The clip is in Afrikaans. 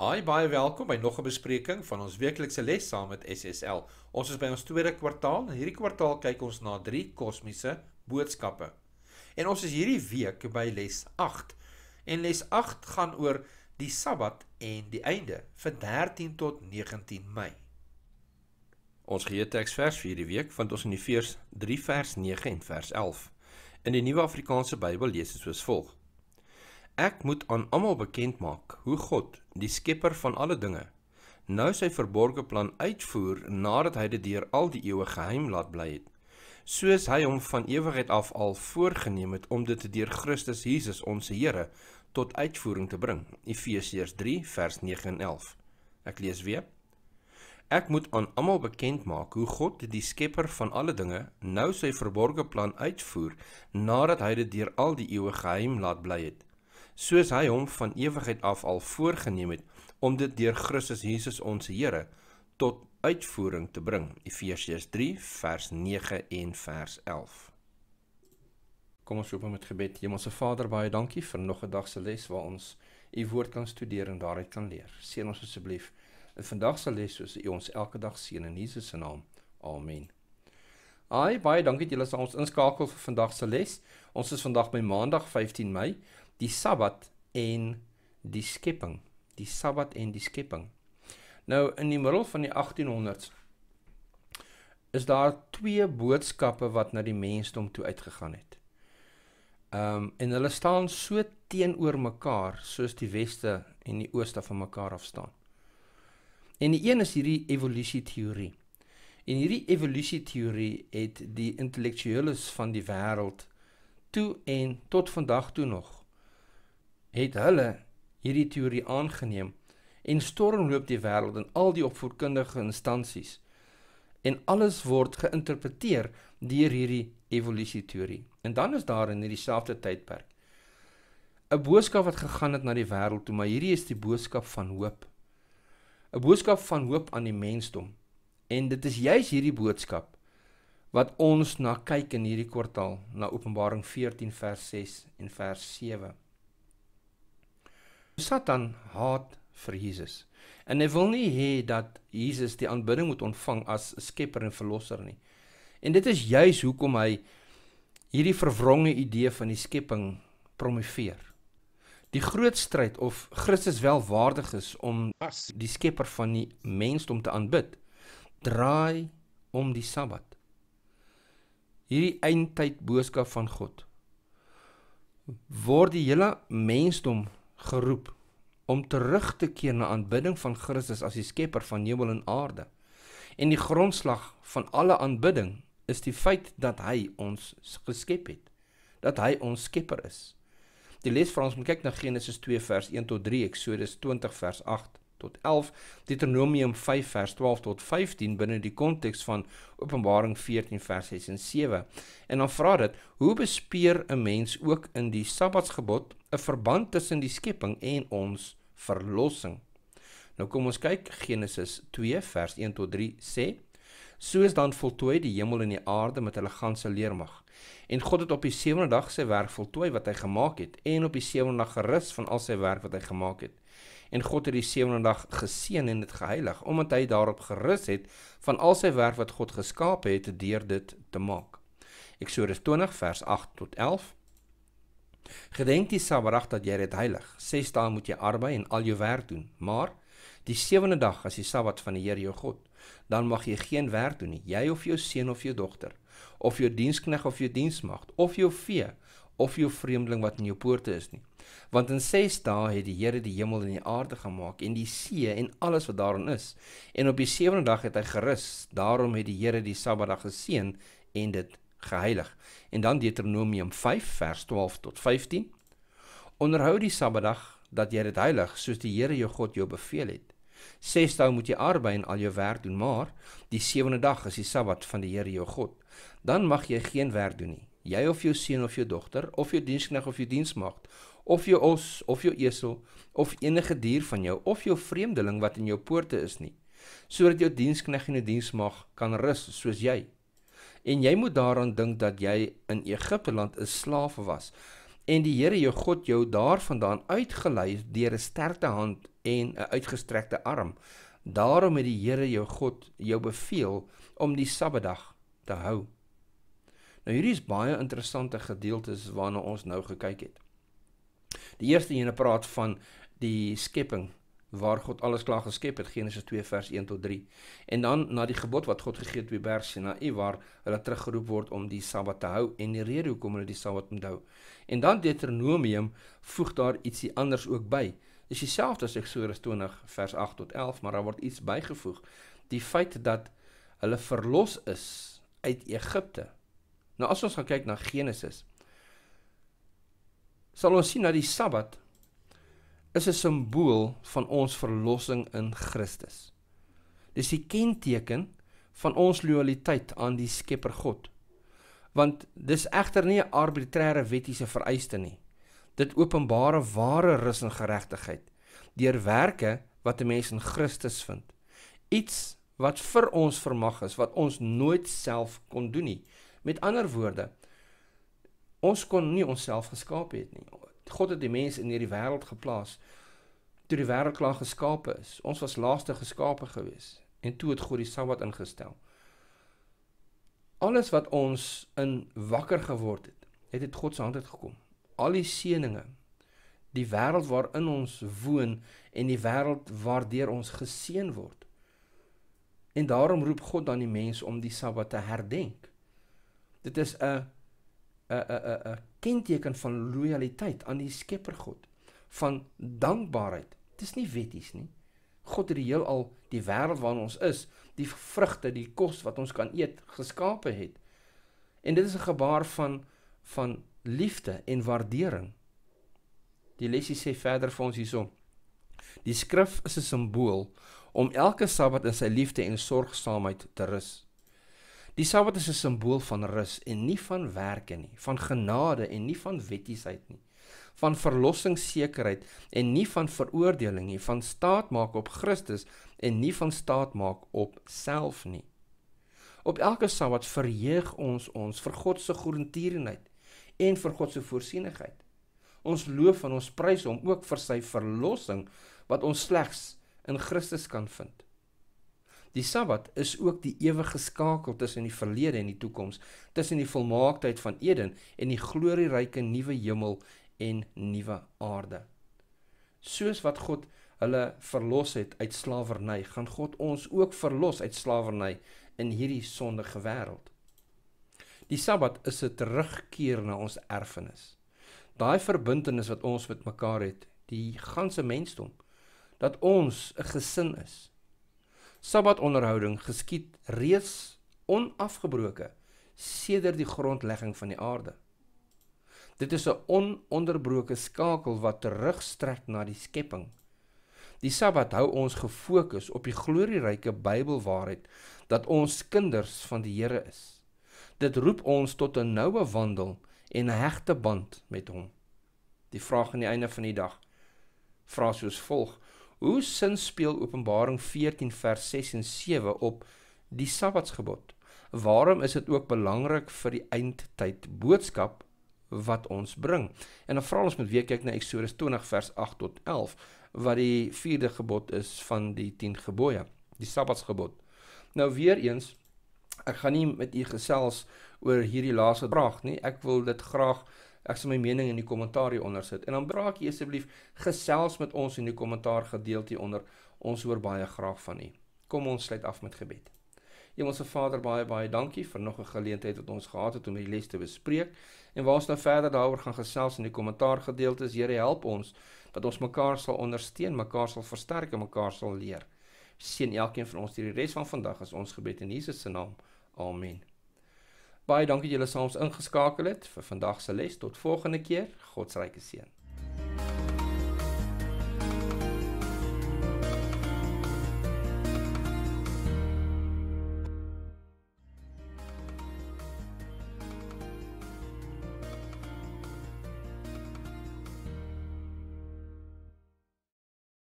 Hi, baie welkom by nog 'n bespreking van ons weeklikse les saam met SSL. Ons is by ons tweede kwartaal en hierdie kwartaal kyk ons na drie kosmiese boodskappe. En ons is hierdie week by les 8. En les 8 gaan oor die Sabbat en die einde vir 13 tot 19 Mei. Ons gee teksvers vir hierdie week vind ons in die vers 3 vers 9 en vers 11. In die Nuwe Afrikaanse Bybel lees dit soos volg: Ek moet aan almal bekend maak hoe God die skepper van alle dinge, nou sy verborgde plan uitvoer nadat hy dit deur al die eeue geheim laat bly het, soos hy hom van ewigheid af al voorgenem het om dit te deur Christus Jesus ons Here tot uitvoering te bring. Efesiërs 3 vers 9 en 11. Ek lees weer. Ek moet aan almal bekend maak hoe God die skepper van alle dinge nou sy verborgde plan uitvoer nadat hy dit deur al die eeue geheim laat bly het soos hy hom van ewigheid af al voorgenem het om dit deur Christus Jesus ons Here tot uitvoering te bring. Efesiërs 3 vers 9 en vers 11. Kom ons loop met gebed. Hemelse Vader, baie dankie vir nog 'n dag se les waar ons u woord kan studeer en daaruit kan leer. Seën ons asseblief. En vandag se les soos u ons elke dag seën in Jesus se naam. Amen. Ai, baie dankie dat julle ons inskakel vir vandag se les. Ons is vandag by Maandag 15 Mei die Sabbat en die skepping, die Sabbat en die skepping. Nou in die middel van die 1800s is daar twee boodskappe wat na die mensdom toe uitgegaan het. Ehm um, en hulle staan so teenoor mekaar soos die weste en die ooste van mekaar af staan. En die een is hierdie evolusie teorie. En hierdie evolusie teorie het die intellektueles van die wêreld toe en tot vandag toe nog het hulle hierdie teorie aangeneem en stormloop die wêreld en al die opvoedkundige instansies en alles word geïnterpreteer deur hierdie evolusie teorie. En dan is daar in hierdie selfde tydperk 'n boodskap wat gegaan het na die wêreld toe, maar hierdie is die boodskap van hoop. 'n Boodskap van hoop aan die mensdom. En dit is juis hierdie boodskap wat ons na kyk in hierdie kwartaal, na Openbaring 14 vers 6 en vers 7. Satan haat vir Jesus. En hy wil nie hê dat Jesus die aanbidding moet ontvang as skepper en verlosser nie. En dit is juis hoekom hy hierdie vervronge idee van die skepping promeveer. Die groot stryd of Christus wel waardig is om as die skepper van die mensdom te aanbid, draai om die Sabbat. Hierdie eindtyd boodskap van God word die hele mensdom geroep om terug te keer na aanbidding van Christus as die skepper van hemel en aarde. En die grondslag van alle aanbidding is die feit dat hy ons geskep het, dat hy ons skepper is. Die les vir ons moet kyk na Genesis 2 vers 1 tot 3, Eksodus 20 vers 8 tot 11, Deuteronomium 5 vers 12 tot 15 binne die konteks van Openbaring 14 vers 6 en 7. En dan vra dit, hoe bespeer 'n mens ook in die Sabbatsgebod 'n verband tussen die skepping en ons verlossing. Nou kom ons kyk Genesis 2 vers 1 tot 3 sê: Soos dan voltooi die hemel en die aarde met hulle ganse leermag. En God het op die sewende dag sy werk voltooi wat hy gemaak het en op die sewende dag gerus van al sy werk wat hy gemaak het. En God het die sewende dag geseën en dit geheilig omdat hy daarop gerus het van al sy werk wat God geskaap het deur dit te maak. Eksodus 20 vers 8 tot 11 Gedenk die Sabbat dat jy dit heilig. 6 dae moet jy arbei en al jou werk doen, maar die 7de dag is die Sabbat van die Here jou God. Dan mag jy geen werk doen nie, jy of jou seun of jou dogter, of jou dienskneg of jou diensmaagd, of jou vee, of jou vreemdeling wat in jou poorte is nie. Want in 6 dae het die Here die hemel en die aarde gemaak en die see en alles wat daarin is. En op die 7de dag het hy gerus. Daarom het die Here die Sabbat geseën en dit geheilig. En dan Deuteronomium 5 vers 12 tot 15. Onderhou die Sabbatdag dat jy dit heilig soos die Here jou God jou beveel het. Ses dae moet jy arbei en al jou werk doen, maar die sewende dag is die Sabbat van die Here jou God. Dan mag jy geen werk doen nie. Jy of jou seun of jou dogter of jou dienskneg of jou diensmaagd of jou os of jou esel of enige dier van jou of jou vreemdeling wat in jou poorte is nie, sodat jou dienskneg en jou diensmaagd kan rus soos jy en jy moet daaraan dink dat jy in Egipte land 'n slaaf was en die Here jou God jou daarvandaan uitgelei deur 'n sterkte hand en 'n uitgestrekte arm. Daarom het die Here jou God jou beveel om die Sabbatdag te hou. Nou hierdie is baie interessante gedeeltes waarna ons nou gekyk het. Die eerste ene praat van die skepping waar God alles klaar geskep het Genesis 2 vers 1 tot 3 en dan na die gebod wat God gegee het op die berg Sinaï waar hulle teruggeroep word om die Sabbat te hou en die rede hoekom hulle die Sabbat moet hou en dan Deuteronomium voeg daar ietsie anders ook by dis dieselfde as Eksodus 20 vers 8 tot 11 maar daar word iets bygevoeg die feit dat hulle verlos is uit Egipte nou as ons gaan kyk na Genesis sal ons sien dat die Sabbat is 'n simbool van ons verlossing in Christus. Dis die kenteken van ons lojaliteit aan die Skepper God. Want dis egter nie 'n arbitreëre wettiese vereiste nie. Dit openbare ware rus en geregtigheid deur werke wat 'n mens in Christus vind. Iets wat vir ons vermag is wat ons nooit self kon doen nie. Met ander woorde, ons kon nie onsself geskaap het nie. God het die mens in hierdie wêreld geplaas toe die wêreld klaar geskape is. Ons was laaste geskape gewees en toe het God die Sabbat ingestel. Alles wat ons in wakker geword het, het uit God se hand uitgekom. Al die seëninge, die wêreld waarin ons woon en die wêreld waardeur ons geseën word. En daarom roep God dan die mens om die Sabbat te herdenk. Dit is 'n 'n 'n 'n 'n kenteken van loyaliteit aan die Skepper God, van dankbaarheid. Dit is nie wetties nie. God het die heelal, die wêreld waarin ons is, die vrugte, die kos wat ons kan eet, geskape het. En dit is 'n gebaar van van liefde en waardering. Die lesie sê verder vir ons hierson. Die skrif is 'n simbool om elke Sabbat in sy liefde en sorgsaamheid te rus. Die Sabbat is 'n simbool van rus en nie van werke nie, van genade en nie van wettiesheid nie, van verlossingssekerheid en nie van veroordeling nie, van staatmaak op Christus en nie van staatmaak op self nie. Op elke Sabbat verheug ons ons vir God se goedertierenheid en vir God se voorsienigheid. Ons loof en ons prys hom ook vir sy verlossing wat ons slegs in Christus kan vind. Die Sabbat is ook die ewige skakel tussen die verlede en die toekoms, tussen die volmaaktheid van Eden en die glorieryke nuwe hemel en nuwe aarde. Soos wat God hulle verlos het uit slawerny, gaan God ons ook verlos uit slawerny in hierdie sondige wêreld. Die Sabbat is 'n terugkeer na ons erfenis. Daai verbintenis wat ons met mekaar het, die ganse mensdom, dat ons 'n gesin is, Sabbatonderhouding geskied reeds onafgebroke sedert die grondlegging van die aarde. Dit is 'n ononderbroke skakel wat terugstrek na die skepping. Die Sabbat hou ons gefokus op die glorieryke Bybelwaarheid dat ons kinders van die Here is. Dit roep ons tot 'n noue wandel en 'n hegte band met hom. Die vraag aan die einde van die dag vra soos volg: Hoe sin speel Openbaring 14 vers 6 en 7 op die Sabbatsgebod? Waarom is dit ook belangrik vir die eindtyd boodskap wat ons bring? En dan vra ons met weer kyk na Eksodus 20 vers 8 tot 11 wat die 4de gebod is van die 10 gebooie, die Sabbatsgebod. Nou weer eens, ek gaan nie met u gesels oor hierdie laaste vraag nie. Ek wil dit graag Ek sal my mening in die kommentaar hieronder sit. En dan braak jy asseblief gesels met ons in die kommentaar gedeelte onder. Ons hoor baie graag van u. Kom ons sluit af met gebed. Hemelse Vader, baie baie dankie vir nog 'n geleentheid wat ons gehad het om hierdie les te bespreek. En waar ons nou verder daaroor gaan gesels in die kommentaar gedeeltes, Here help ons dat ons mekaar sal ondersteun, mekaar sal versterk en mekaar sal leer. Seën elkeen van ons hierdie res van vandag as ons gebed in Jesus se naam. Amen. Baie dankie dat julle saam ons ingeskakel het vir vandag se les. Tot volgende keer. God se ryke seën.